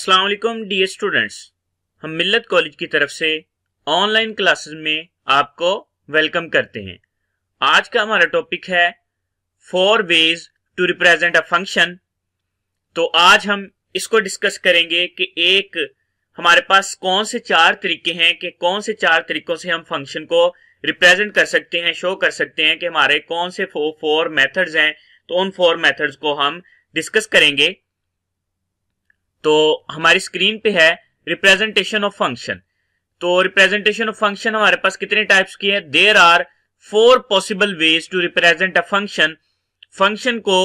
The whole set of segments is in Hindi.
अस्सलाम डी स्टूडेंट्स हम मिल्लत कॉलेज की तरफ से ऑनलाइन क्लासेस में आपको वेलकम करते हैं आज का हमारा टॉपिक है four ways to represent a function तो आज हम इसको डिस्कस करेंगे कि एक हमारे पास कौन से चार तरीके हैं कि कौन से चार तरीकों से हम फंक्शन को रिप्रेजेंट कर सकते हैं शो कर सकते हैं कि हमारे कौन से फोर मेथड्स हैं तो उन फोर मेथड्स को हम डिस्कस करेंगे तो हमारी स्क्रीन पे है रिप्रेजेंटेशन ऑफ फंक्शन तो रिप्रेजेंटेशन ऑफ फंक्शन हमारे पास कितने टाइप्स की है there are four possible ways to represent a function function को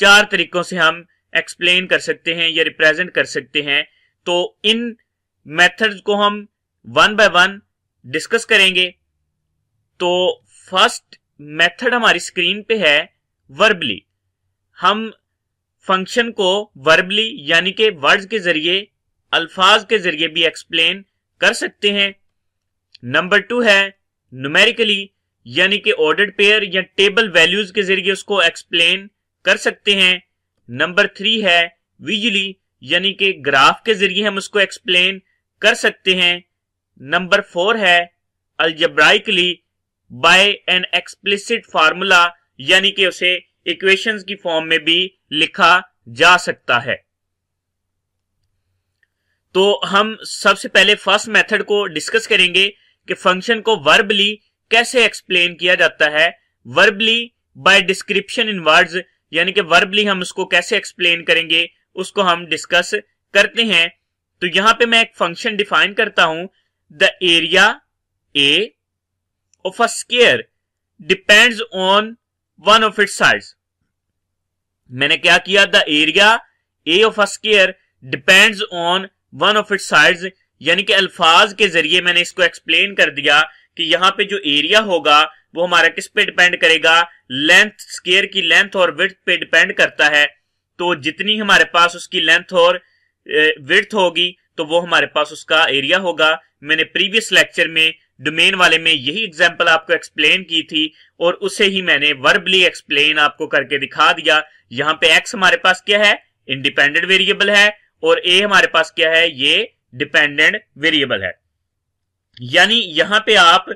चार तरीकों से हम एक्सप्लेन कर सकते हैं या रिप्रेजेंट कर सकते हैं तो इन मेथड्स को हम वन बाय वन डिस्कस करेंगे तो फर्स्ट मेथड हमारी स्क्रीन पे है वर्बली हम फंक्शन को वर्बली यानी के वर्ड के जरिए अल्फाज के जरिए भी एक्सप्लेन कर सकते हैं नंबर टू है नुमेरिकली यानी कि ऑर्डर पेयर या टेबल वैल्यूज के जरिए उसको एक्सप्लेन कर सकते हैं नंबर थ्री है विजुअली यानी कि ग्राफ के जरिए हम उसको एक्सप्लेन कर सकते हैं नंबर फोर है algebraically by an explicit formula यानी कि उसे इक्वेशंस की फॉर्म में भी लिखा जा सकता है तो हम सबसे पहले फर्स्ट मेथड को डिस्कस करेंगे कि फंक्शन को वर्बली कैसे एक्सप्लेन किया जाता है verbally by description in words यानी कि वर्बली हम उसको कैसे एक्सप्लेन करेंगे उसको हम डिस्कस करते हैं तो यहां पे मैं एक फंक्शन डिफाइन करता हूं the area A of a square depends on one of it size मैंने क्या किया the area A of a square depends on one of it sides यानी कि अल्फाज के जरिए मैंने इसको एक्सप्लेन कर दिया कि यहां पे जो एरिया होगा वो हमारा किस पे डिपेंड करेगा लेंथ स्केयर की लेंथ और विथ पे डिपेंड करता है तो जितनी हमारे पास उसकी लेंथ और विथ होगी तो वो हमारे पास उसका एरिया होगा मैंने प्रीवियस लेक्चर में डोमेन वाले में यही एग्जाम्पल आपको एक्सप्लेन की थी और उसे ही मैंने वर्बली एक्सप्लेन आपको करके दिखा दिया यहाँ पे एक्स हमारे पास क्या है इंडिपेंडेंट वेरिएबल है और ए हमारे पास क्या है ये डिपेंडेंट वेरिएबल है यानी यहां पे आप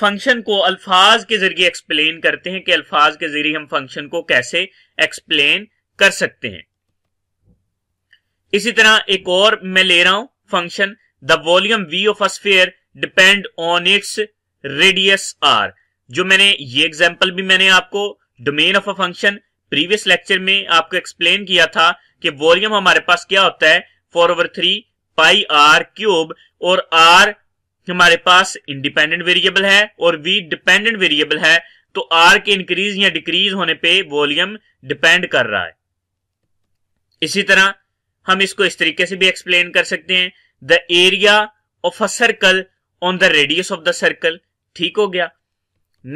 फंक्शन को अल्फाज के जरिए एक्सप्लेन करते हैं कि अल्फाज के जरिए हम फंक्शन को कैसे एक्सप्लेन कर सकते हैं इसी तरह एक और मैं ले रहा हूं function the volume V of a sphere depend on its radius R जो मैंने ये एग्जाम्पल भी मैंने आपको domain of a function previous lecture में आपको एक्सप्लेन किया था कि वॉल्यूम हमारे पास क्या होता है four over three pi R cube और आर हमारे पास इंडिपेंडेंट वेरिएबल है और वी डिपेंडेंट वेरिएबल है तो आर के इंक्रीज या डिक्रीज होने पे वॉल्यूम डिपेंड कर रहा है इसी तरह हम इसको इस तरीके से भी एक्सप्लेन कर सकते हैं the area of a circle on the radius of the circle ठीक हो गया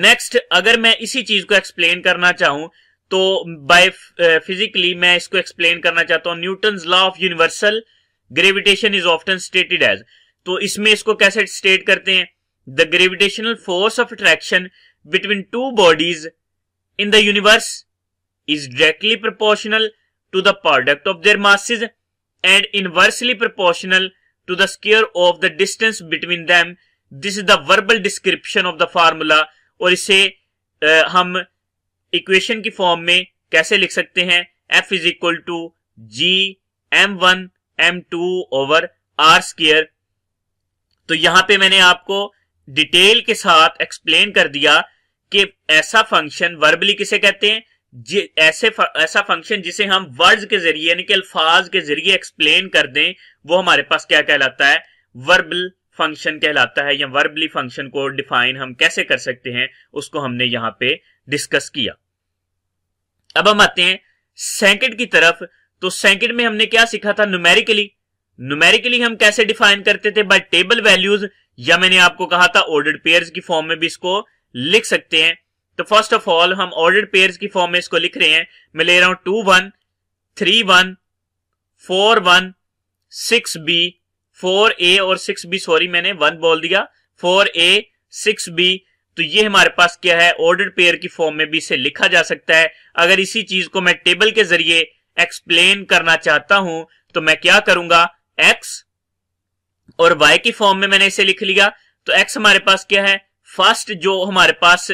नेक्स्ट अगर मैं इसी चीज को एक्सप्लेन करना चाहूं तो बाय फिजिकली uh, मैं इसको एक्सप्लेन करना चाहता हूं Newton law of universal gravitation is often stated as तो इसमें इसको कैसे स्टेट करते हैं the gravitational force of attraction between two bodies in the universe is directly proportional to the product of their masses and inversely proportional to the square of the distance between them this is the verbal description of the formula और इसे आ, हम इक्वेशन की फॉर्म में कैसे लिख सकते हैं F is equal to G M one M two over R square तो यहां पे मैंने आपको डिटेल के साथ एक्सप्लेन कर दिया कि ऐसा फंक्शन वर्बली किसे कहते हैं ऐसे ऐसा फंक्शन जिसे हम वर्ड्स के जरिए यानी कि अल्फाज के जरिए एक्सप्लेन कर दें वो हमारे पास क्या कहलाता है वर्बल फंक्शन कहलाता है या वर्बली फंक्शन को डिफाइन हम कैसे कर सकते हैं उसको हमने यहां पे डिस्कस किया अब हम आते हैं सेंकेट की तरफ तो सेंकेट में हमने क्या सीखा था न्यूमेरिकली न्यूमेरिकली हम कैसे डिफाइन करते थे बाय टेबल वैल्यूज या मैंने आपको कहा था ऑर्डर्ड पेयर की फॉर्म में भी इसको लिख सकते हैं तो फर्स्ट ऑफ ऑल हम ऑर्डर पेयर की फॉर्म में इसको लिख रहे हैं मैं ले रहा हूं two one three one four one six B four A और सिक्स बी सॉरी मैंने वन बोल दिया फोर ए सिक्स बी तो ये हमारे पास क्या है ऑर्डर पेयर की फॉर्म में भी इसे लिखा जा सकता है अगर इसी चीज को मैं टेबल के जरिए एक्सप्लेन करना चाहता हूं तो मैं क्या करूंगा एक्स और वाई की फॉर्म में मैंने इसे लिख लिया तो एक्स हमारे पास क्या है फर्स्ट जो हमारे पास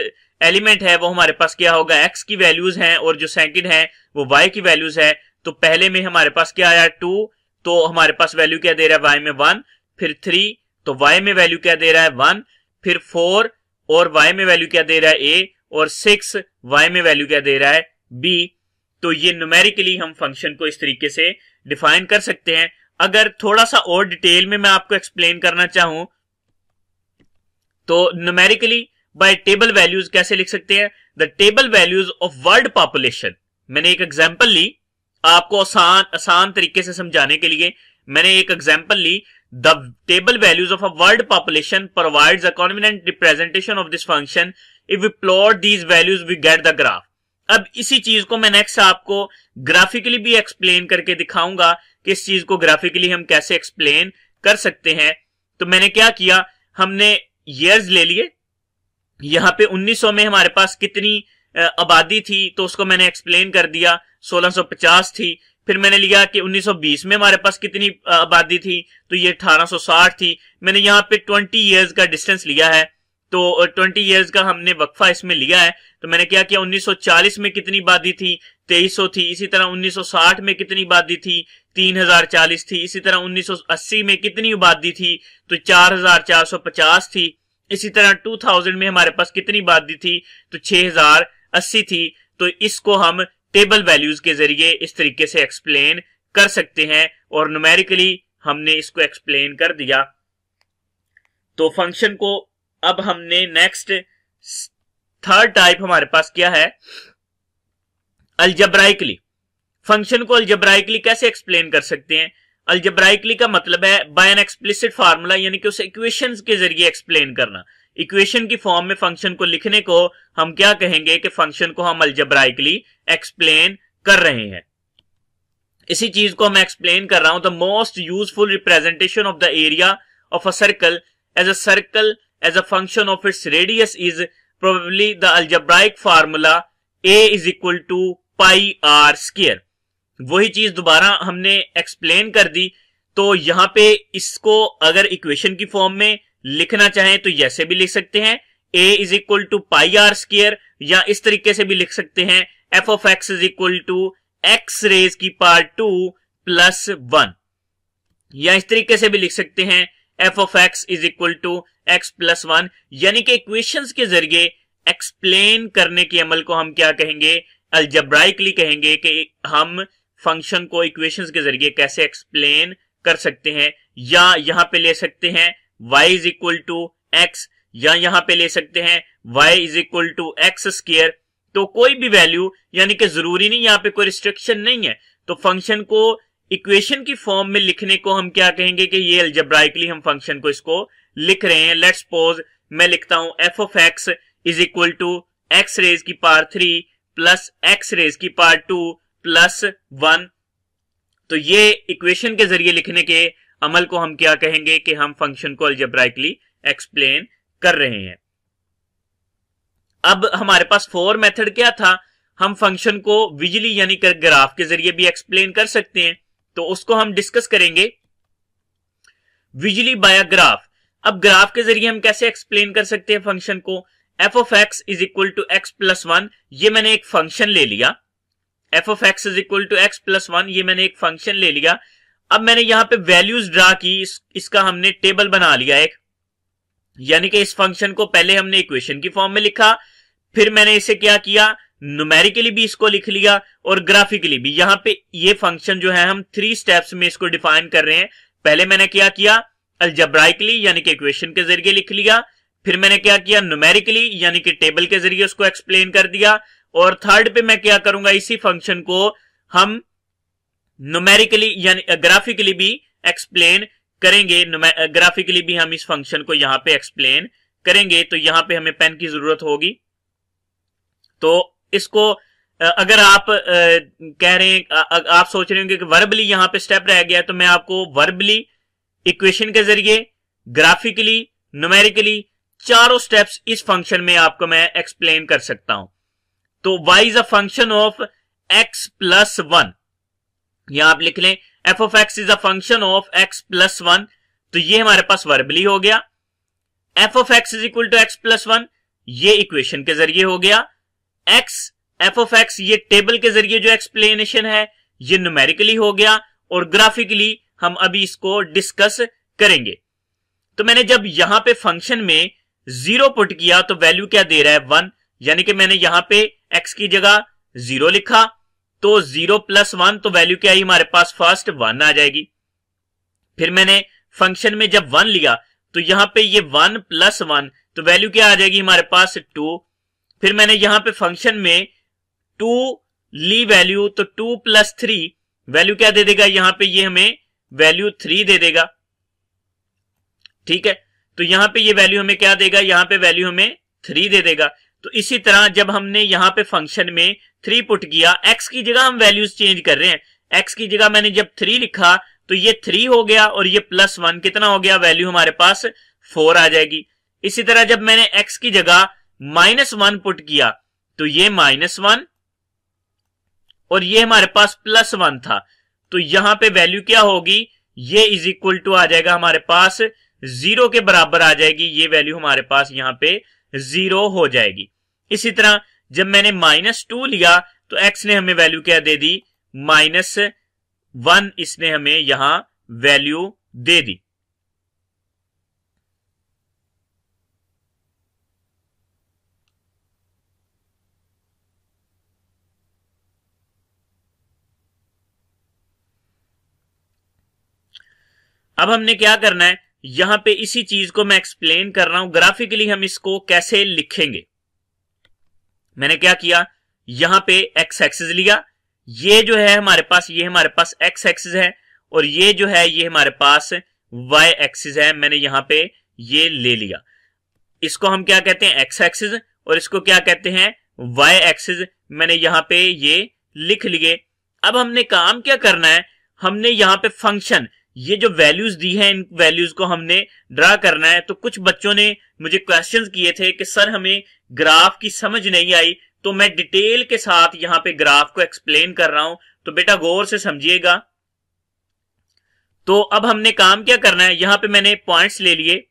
एलिमेंट है वो हमारे पास क्या होगा एक्स की वैल्यूज हैं और जो सेकंड है वो वाई की वैल्यूज है तो पहले में हमारे पास क्या आया टू तो हमारे पास वैल्यू क्या दे रहा है वाई में वन फिर थ्री तो वाई में वैल्यू क्या दे रहा है वन फिर फोर और वाई में वैल्यू क्या दे रहा है ए और सिक्स वाई में वैल्यू क्या दे रहा है बी तो ये न्यूमेरिकली हम फंक्शन को इस तरीके से डिफाइन कर सकते हैं अगर थोड़ा सा और डिटेल में मैं आपको एक्सप्लेन करना चाहूं तो न्यूमेरिकली बाय टेबल वैल्यूज कैसे लिख सकते हैं the table values of world population मैंने एक एग्जाम्पल ली आपको आसान आसान तरीके से समझाने के लिए मैंने एक एग्जाम्पल ली the table values of a world population provide a convenient representation of this function if we plot these values we get the graph अब इसी चीज को मैं नेक्स्ट आपको ग्राफिकली भी एक्सप्लेन करके दिखाऊंगा कि इस चीज को ग्राफिकली हम कैसे एक्सप्लेन कर सकते हैं तो मैंने क्या किया हमने ईयर्स ले लिए यहाँ पे 1900 में हमारे पास कितनी आबादी थी तो उसको मैंने एक्सप्लेन कर दिया 1650 थी फिर मैंने लिया कि 1920 में हमारे पास कितनी आबादी थी तो ये 1860 थी मैंने यहाँ पे 20 इयर्स का डिस्टेंस लिया है तो 20 इयर्स का हमने वक्फा इसमें लिया है तो मैंने क्या किया 1940 में कितनी आबादी थी 2300 थी इसी तरह 1960 में कितनी आबादी थी 3040 थी इसी तरह 1980 में कितनी आबादी थी तो 4450 थी इसी तरह 2000 में हमारे पास कितनी दी थी तो 6080 थी तो इसको हम टेबल वैल्यूज के जरिए इस तरीके से एक्सप्लेन कर सकते हैं और नुमेरिकली हमने इसको एक्सप्लेन कर दिया तो फंक्शन को अब हमने नेक्स्ट थर्ड टाइप हमारे पास क्या है अल्जब्राइकली फंक्शन को अल्जब्राइकली कैसे एक्सप्लेन कर सकते हैं अल्जेब्राइकली का मतलब है बाय एन एक्सप्लिसिट फार्मूला यानी कि उस इक्वेशन के जरिए एक्सप्लेन करना इक्वेशन की फॉर्म में फंक्शन को लिखने को हम क्या कहेंगे कि फंक्शन को हम अल्जेब्राइकली एक्सप्लेन कर रहे हैं इसी चीज को मैं एक्सप्लेन कर रहा हूं the most useful representation of the area of a circle as a circle as a function of its radius is probably the algebraic formula A is equal to pi r square वही चीज दोबारा हमने एक्सप्लेन कर दी तो यहां पे इसको अगर इक्वेशन की फॉर्म में लिखना चाहें तो जैसे भी लिख सकते हैं A is equal to pi r square या इस तरीके से भी लिख सकते हैं f of x is equal to x raise की पार टू प्लस वन या इस तरीके से भी लिख सकते हैं f of x is equal to x plus one यानी कि इक्वेशन के जरिए एक्सप्लेन करने के अमल को हम क्या कहेंगे अल्जब्राइकली कहेंगे कि हम फंक्शन को इक्वेशंस के जरिए कैसे एक्सप्लेन कर सकते हैं या यहां पे ले सकते हैं y is equal to x या यहां पे ले सकते हैं y is equal to x square तो कोई भी वैल्यू यानी कि जरूरी नहीं यहाँ पे कोई रिस्ट्रिक्शन नहीं है तो फंक्शन को इक्वेशन की फॉर्म में लिखने को हम क्या कहेंगे कि ये अल्जब्राइकली हम फंक्शन को इसको लिख रहे हैं लेट्स सपोज मैं लिखता हूं f of x is equal to x raise की power three plus x raise की पार टू प्लस वन तो ये इक्वेशन के जरिए लिखने के अमल को हम क्या कहेंगे कि हम फंक्शन को अल्जेब्राइकली एक्सप्लेन कर रहे हैं अब हमारे पास फोर मेथड क्या था हम फंक्शन को विजली यानी कर ग्राफ के जरिए भी एक्सप्लेन कर सकते हैं तो उसको हम डिस्कस करेंगे विजली बाय ग्राफ अब ग्राफ के जरिए हम कैसे एक्सप्लेन कर सकते हैं फंक्शन को f of x is equal to x plus one ये मैंने एक फंक्शन ले लिया f of x is equal to x plus one ये मैंने एक फंक्शन ले लिया अब मैंने यहाँ पे वैल्यूज ड्रा की इस, इसका हमने टेबल बना लिया एक यानी कि इस फंक्शन को पहले हमने इक्वेशन की फॉर्म में लिखा फिर मैंने इसे क्या किया न्यूमेरिकली भी इसको लिख लिया और ग्राफिकली भी यहाँ पे ये फंक्शन जो है हम थ्री स्टेप्स में इसको डिफाइन कर रहे हैं पहले मैंने क्या किया अल्जब्राइकली यानी कि इक्वेशन के जरिए लिख लिया फिर मैंने क्या किया न्यूमेरिकली यानी कि टेबल के जरिए उसको एक्सप्लेन कर दिया और थर्ड पे मैं क्या करूंगा इसी फंक्शन को हम नोमेरिकली यानी ग्राफिकली भी एक्सप्लेन करेंगे ग्राफिकली भी हम इस फंक्शन को यहां पे एक्सप्लेन करेंगे तो यहां पे हमें पेन की जरूरत होगी तो इसको अगर आप कह रहे हैं आप सोच रहे होंगे कि वर्बली यहां पे स्टेप रह गया तो मैं आपको वर्बली इक्वेशन के जरिए ग्राफिकली नुमेरिकली चारों स्टेप्स इस फंक्शन में आपको मैं एक्सप्लेन कर सकता हूं तो y is a function of x plus one यहां आप लिख लें f of x is a function of x plus one तो ये हमारे पास वर्बली हो गया f of x is equal to x plus one ये इक्वेशन के जरिए हो गया x एफ ऑफ एक्स ये टेबल के जरिए जो एक्सप्लेनेशन है ये न्यूमेरिकली हो गया और ग्राफिकली हम अभी इसको डिस्कस करेंगे तो मैंने जब यहां पे फंक्शन में जीरो पुट किया तो वैल्यू क्या दे रहा है वन यानी कि मैंने यहां पे x की जगह जीरो लिखा तो जीरो प्लस वन तो वैल्यू क्या आई हमारे पास फर्स्ट वन आ जाएगी फिर मैंने फंक्शन में जब वन लिया तो यहां पे ये वन प्लस वन तो वैल्यू क्या आ जाएगी हमारे पास टू फिर मैंने यहां पे फंक्शन में टू ली वैल्यू तो टू प्लस थ्री वैल्यू क्या दे देगा यहां पे ये हमें वैल्यू थ्री दे देगा ठीक है तो यहां पे ये वैल्यू हमें क्या देगा यहां पे वैल्यू हमें थ्री दे देगा तो इसी तरह जब हमने यहाँ पे फंक्शन में थ्री पुट किया एक्स की जगह हम वैल्यूज चेंज कर रहे हैं एक्स की जगह मैंने जब थ्री लिखा तो ये थ्री हो गया और ये प्लस वन कितना हो गया वैल्यू हमारे पास फोर आ जाएगी इसी तरह जब मैंने एक्स की जगह माइनस वन पुट किया तो ये माइनस वन और ये हमारे पास प्लस वन था तो यहां पे वैल्यू क्या होगी ये इज इक्वल टू आ जाएगा हमारे पास जीरो के बराबर आ जाएगी ये वैल्यू हमारे पास यहाँ पे जीरो हो जाएगी इसी तरह जब मैंने माइनस टू लिया तो एक्स ने हमें वैल्यू क्या दे दी माइनस वन इसने हमें यहां वैल्यू दे दी अब हमने क्या करना है यहां पे इसी चीज को मैं एक्सप्लेन कर रहा हूं ग्राफिकली हम इसको कैसे लिखेंगे मैंने क्या किया यहां पे एक्स एक्सिस लिया ये जो है हमारे पास ये हमारे पास एक्स एक्सिस है और ये जो है ये हमारे पास वाई एक्सिस है मैंने यहां पे ये ले लिया इसको हम क्या कहते हैं एक्स एक्सिस और इसको क्या कहते हैं वाई एक्सिस मैंने यहां पे ये लिख लिए अब हमने काम क्या करना है हमने यहां पे फंक्शन ये जो वैल्यूज दी है इन वैल्यूज को हमने ड्रा करना है तो कुछ बच्चों ने मुझे क्वेश्चन किए थे कि सर हमें ग्राफ की समझ नहीं आई तो मैं डिटेल के साथ यहाँ पे ग्राफ को एक्सप्लेन कर रहा हूं तो बेटा गौर से समझिएगा तो अब हमने काम क्या करना है यहां पे मैंने पॉइंट्स ले लिए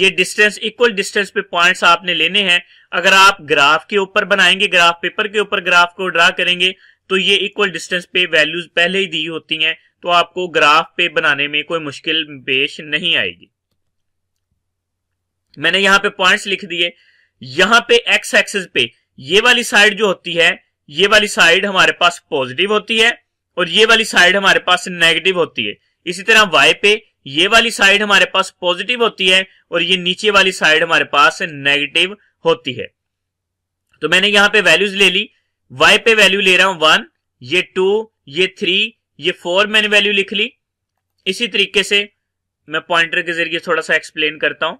ये डिस्टेंस इक्वल डिस्टेंस पे पॉइंट्स आपने लेने हैं अगर आप ग्राफ के ऊपर बनाएंगे ग्राफ पेपर के ऊपर ग्राफ को ड्रा करेंगे तो ये इक्वल डिस्टेंस पे वैल्यूज पहले ही दी होती हैं तो आपको ग्राफ पे बनाने में कोई मुश्किल पेश नहीं आएगी मैंने यहां पे पॉइंट्स लिख दिए यहां पे एक्स एक्सिस पे ये वाली साइड जो होती है ये वाली साइड हमारे पास पॉजिटिव होती है और ये वाली साइड हमारे पास नेगेटिव होती है इसी तरह वाई पे ये वाली साइड हमारे पास पॉजिटिव होती है और ये नीचे वाली साइड हमारे पास नेगेटिव होती है तो मैंने यहां पे वैल्यूज ले ली y पे वैल्यू ले रहा हूं वन ये टू ये थ्री ये फोर मैंने वैल्यू लिख ली इसी तरीके से मैं पॉइंटर के जरिए थोड़ा सा एक्सप्लेन करता हूं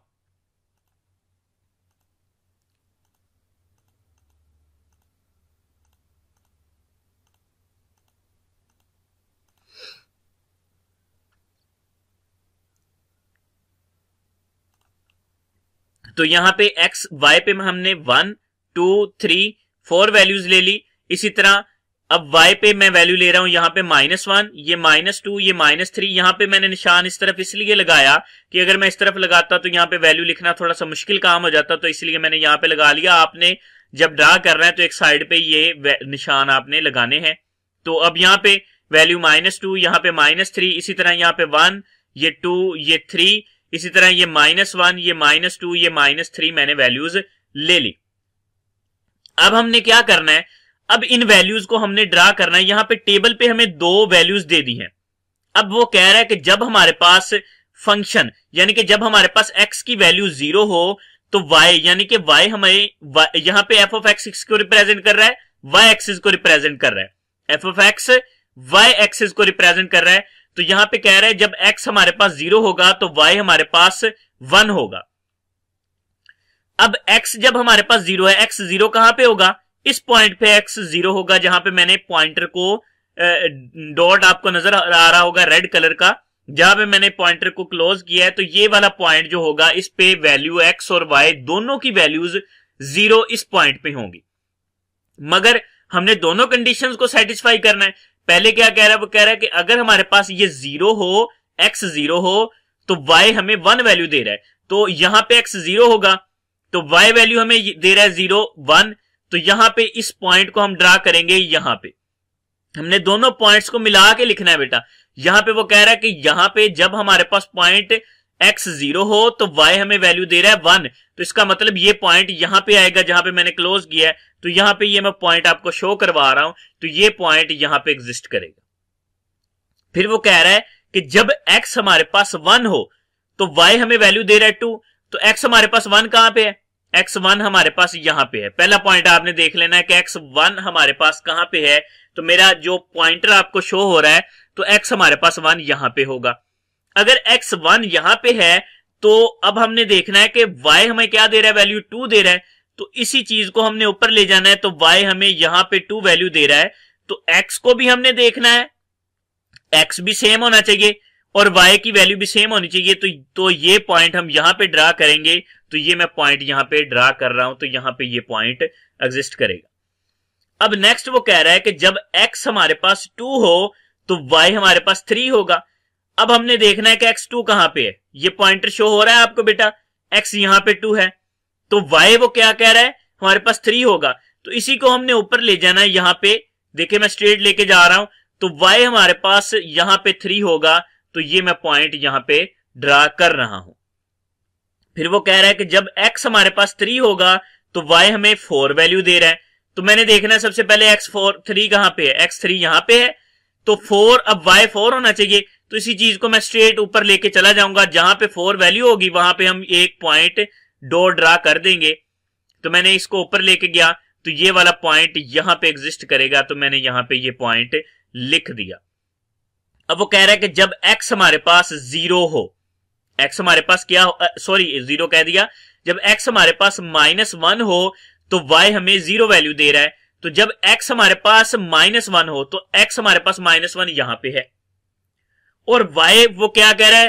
तो यहां पे x y पे हमने one two three four values ले ली इसी तरह अब y पे मैं वैल्यू ले रहा हूं यहाँ पे माइनस वन ये माइनस टू ये माइनस थ्री यहां पे मैंने निशान इस तरफ इसलिए लगाया कि अगर मैं इस तरफ लगाता तो यहाँ पे वैल्यू लिखना थोड़ा सा मुश्किल काम हो जाता तो इसलिए मैंने यहाँ पे लगा लिया आपने जब ड्रा कर रहे हैं तो एक साइड पे ये निशान आपने लगाने हैं तो अब यहां पर वैल्यू माइनस टू यहां पर माइनस थ्री इसी तरह यहाँ पे वन ये टू ये थ्री इसी तरह ये माइनस वन ये माइनस टू ये माइनस थ्री मैंने वैल्यूज ले ली अब हमने क्या करना है अब इन वैल्यूज को हमने ड्रा करना है यहां पे टेबल पे हमें दो वैल्यूज दे दी हैं अब वो कह रहा है कि जब हमारे पास फंक्शन यानी कि जब हमारे पास x की वैल्यू जीरो हो तो y यानी कि y हमें यहां पे एफ ऑफ एक्स को रिप्रेजेंट कर रहा है y एक्सिस को रिप्रेजेंट कर रहा है f of x y axis को रिप्रेजेंट कर रहा है तो यहां पे कह रहा है जब एक्स हमारे पास जीरो होगा तो वाई हमारे पास वन होगा अब x जब हमारे पास जीरो है x जीरो कहां पे होगा इस पॉइंट पे x जीरो होगा जहां पे मैंने पॉइंटर को डॉट आपको नजर आ रहा होगा रेड कलर का जहां पे मैंने पॉइंटर को क्लोज किया है तो ये वाला पॉइंट जो होगा इस पे वैल्यू एक्स और वाई दोनों की वैल्यूज जीरो इस पॉइंट पे होंगी मगर हमने दोनों कंडीशन को सेटिस्फाई करना है पहले क्या कह रहा है वो कह रहा है कि अगर हमारे पास ये जीरो हो एक्स जीरो हो तो वाई हमें वन वैल्यू दे रहा है तो यहां पे एक्स जीरो होगा तो y वैल्यू हमें दे रहा है जीरो वन तो यहां पे इस पॉइंट को हम ड्रा करेंगे यहां पे हमने दोनों पॉइंट्स को मिला के लिखना है बेटा यहां पे वो कह रहा है कि यहां पे जब हमारे पास पॉइंट x जीरो हो तो y हमें वैल्यू दे रहा है वन तो इसका मतलब ये पॉइंट यहां पे आएगा जहां पे मैंने क्लोज किया है तो यहां पे ये मैं पॉइंट आपको शो करवा रहा हूं तो ये पॉइंट यहां पे एग्जिस्ट करेगा फिर वो कह रहा है कि जब x हमारे पास वन हो तो y हमें वैल्यू दे रहा है टू तो एक्स हमारे पास वन कहां पे है एक्स वन हमारे पास यहां पे है पहला पॉइंट आपने देख लेना है कि एक्स वन हमारे पास कहां पे है तो मेरा जो पॉइंटर आपको शो हो रहा है तो एक्स हमारे पास वन यहां पे होगा अगर एक्स वन यहां पे है तो अब हमने देखना है कि वाई हमें क्या दे रहा है वैल्यू टू दे रहा है तो इसी चीज को हमने ऊपर ले जाना है तो वाई हमें यहां पे टू वैल्यू दे रहा है तो एक्स को भी हमने देखना है एक्स भी सेम होना चाहिए और y की वैल्यू भी सेम होनी चाहिए तो तो ये पॉइंट हम यहां पे ड्रा करेंगे तो ये मैं पॉइंट यहां पे ड्रा कर रहा हूं तो यहां पे ये पॉइंट एग्जिस्ट करेगा अब नेक्स्ट वो कह रहा है कि जब x हमारे पास 2 हो तो y हमारे पास 3 होगा अब हमने देखना है कि एक्स टू कहां पे है ये पॉइंटर शो हो रहा है आपको बेटा एक्स यहां पे टू है तो वाई वो क्या कह रहा है हमारे पास थ्री होगा तो इसी को हमने ऊपर ले जाना है यहां पे देखिए मैं स्ट्रेट लेके जा रहा हूं तो वाई हमारे पास यहां पे थ्री होगा तो ये मैं पॉइंट यहां पे ड्रा कर रहा हूं फिर वो कह रहा है कि जब एक्स हमारे पास थ्री होगा तो वाई हमें फोर वैल्यू दे रहा है तो मैंने देखना है सबसे पहले एक्स फोर थ्री कहां पे है एक्स थ्री यहां पे है तो फोर अब वाई फोर होना चाहिए तो इसी चीज को मैं स्ट्रेट ऊपर लेके चला जाऊंगा जहां पे फोर वैल्यू होगी वहां पे हम एक पॉइंट डो ड्रा कर देंगे तो मैंने इसको ऊपर लेके गया तो ये वाला पॉइंट यहां पे एग्जिस्ट करेगा तो मैंने यहां पे ये पॉइंट लिख दिया अब वो कह रहा है कि जब एक्स हमारे पास जीरो हो एक्स हमारे पास क्या सॉरी जीरो कह दिया जब एक्स हमारे पास माइनस वन हो तो वाई हमें जीरो वैल्यू दे रहा है तो जब एक्स हमारे पास माइनस वन हो तो एक्स हमारे पास माइनस वन यहां पे है और वाई वो क्या कह रहा है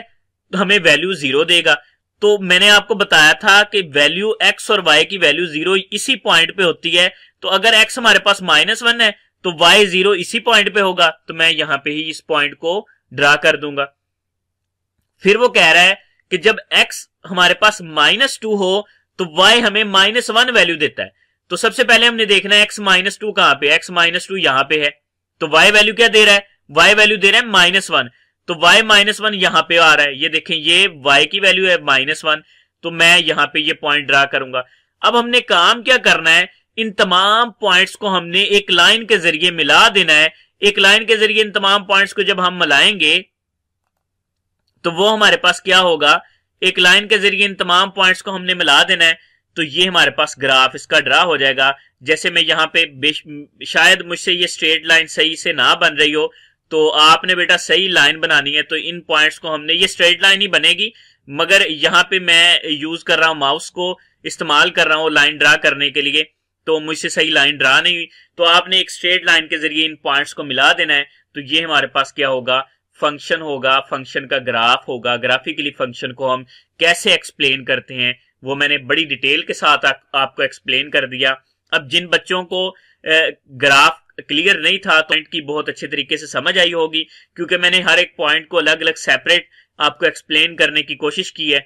तो हमें वैल्यू जीरो देगा तो मैंने आपको बताया था कि वैल्यू एक्स और वाई की वैल्यू जीरो इसी पॉइंट पे होती है तो अगर एक्स हमारे पास माइनस वन है तो y जीरो इसी पॉइंट पे होगा तो मैं यहां पे ही इस पॉइंट को ड्रा कर दूंगा फिर वो कह रहा है कि जब x हमारे पास माइनस टू हो तो y हमें माइनस वन वैल्यू देता है तो सबसे पहले हमने देखना है x माइनस टू कहां पे x माइनस टू यहां पे है तो y वैल्यू क्या दे रहा है y वैल्यू दे रहा है माइनस वन तो y माइनस वन यहां पे आ रहा है ये देखें ये y की वैल्यू है माइनस वन तो मैं यहां पे ये पॉइंट ड्रा करूंगा अब हमने काम क्या करना है इन तमाम पॉइंट्स को हमने एक लाइन के जरिए मिला देना है एक लाइन के जरिए इन तमाम पॉइंट्स को जब हम मिलाएंगे तो वो हमारे पास क्या होगा एक लाइन के जरिए इन तमाम पॉइंट्स को हमने मिला देना है तो ये हमारे पास ग्राफ इसका ड्रा हो जाएगा जैसे मैं यहां पे शायद मुझसे ये स्ट्रेट लाइन सही से ना बन रही हो तो आपने बेटा सही लाइन बनानी है तो इन पॉइंट्स को हमने ये स्ट्रेट लाइन ही बनेगी मगर यहां पे मैं यूज कर रहा हूँ माउस को इस्तेमाल कर रहा हूं लाइन ड्रा करने के लिए तो मुझसे सही लाइन ड्रा नहीं हुई तो आपने एक स्ट्रेट लाइन के जरिए इन पॉइंट्स को मिला देना है तो ये हमारे पास क्या होगा फंक्शन होगा फंक्शन का ग्राफ होगा ग्राफिकली फंक्शन को हम कैसे एक्सप्लेन करते हैं वो मैंने बड़ी डिटेल के साथ आ, आपको एक्सप्लेन कर दिया अब जिन बच्चों को ए, ग्राफ क्लियर नहीं था तो पॉइंट की बहुत अच्छे तरीके से समझ आई होगी क्योंकि मैंने हर एक पॉइंट को अलग अलग सेपरेट आपको एक्सप्लेन करने की कोशिश की है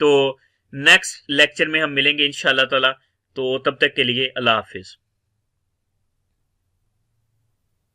तो नेक्स्ट लेक्चर में हम मिलेंगे इनशाला तला तो तब तक के लिए अल्लाह हाफिज़